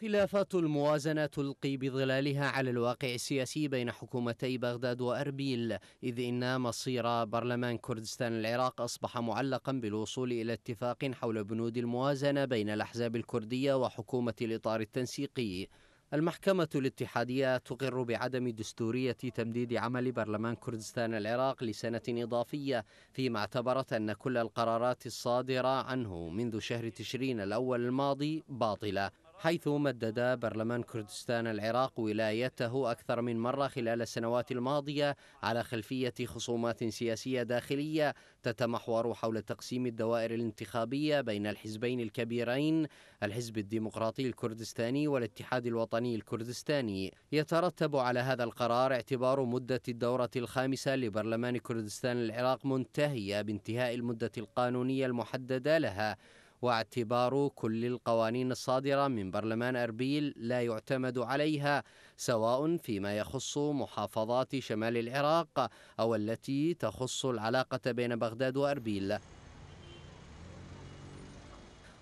خلافات الموازنة تلقي بظلالها على الواقع السياسي بين حكومتي بغداد وأربيل إذ إن مصير برلمان كردستان العراق أصبح معلقا بالوصول إلى اتفاق حول بنود الموازنة بين الأحزاب الكردية وحكومة الإطار التنسيقي المحكمة الاتحادية تقر بعدم دستورية تمديد عمل برلمان كردستان العراق لسنة إضافية فيما اعتبرت أن كل القرارات الصادرة عنه منذ شهر تشرين الأول الماضي باطلة حيث مدد برلمان كردستان العراق ولايته أكثر من مرة خلال السنوات الماضية على خلفية خصومات سياسية داخلية تتمحور حول تقسيم الدوائر الانتخابية بين الحزبين الكبيرين الحزب الديمقراطي الكردستاني والاتحاد الوطني الكردستاني يترتب على هذا القرار اعتبار مدة الدورة الخامسة لبرلمان كردستان العراق منتهية بانتهاء المدة القانونية المحددة لها واعتبار كل القوانين الصادرة من برلمان أربيل لا يعتمد عليها سواء فيما يخص محافظات شمال العراق أو التي تخص العلاقة بين بغداد وأربيل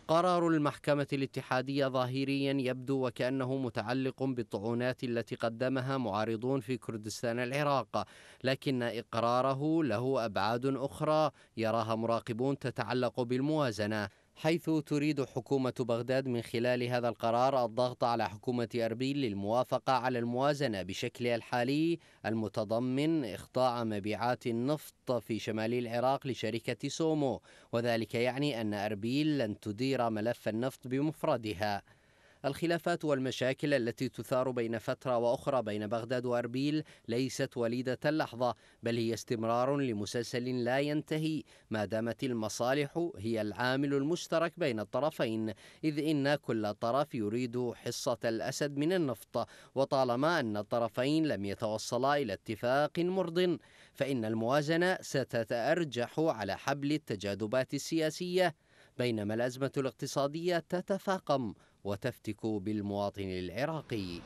قرار المحكمة الاتحادية ظاهريا يبدو وكأنه متعلق بالطعونات التي قدمها معارضون في كردستان العراق لكن إقراره له أبعاد أخرى يراها مراقبون تتعلق بالموازنة حيث تريد حكومة بغداد من خلال هذا القرار الضغط على حكومة أربيل للموافقة على الموازنة بشكلها الحالي المتضمن إخضاع مبيعات النفط في شمال العراق لشركة سومو وذلك يعني أن أربيل لن تدير ملف النفط بمفردها الخلافات والمشاكل التي تثار بين فترة وأخرى بين بغداد وأربيل ليست وليدة اللحظة بل هي استمرار لمسلسل لا ينتهي ما دامت المصالح هي العامل المشترك بين الطرفين إذ إن كل طرف يريد حصة الأسد من النفط وطالما أن الطرفين لم يتوصلا إلى اتفاق مرض فإن الموازنة ستتأرجح على حبل التجاذبات السياسية بينما الأزمة الاقتصادية تتفاقم وتفتك بالمواطن العراقي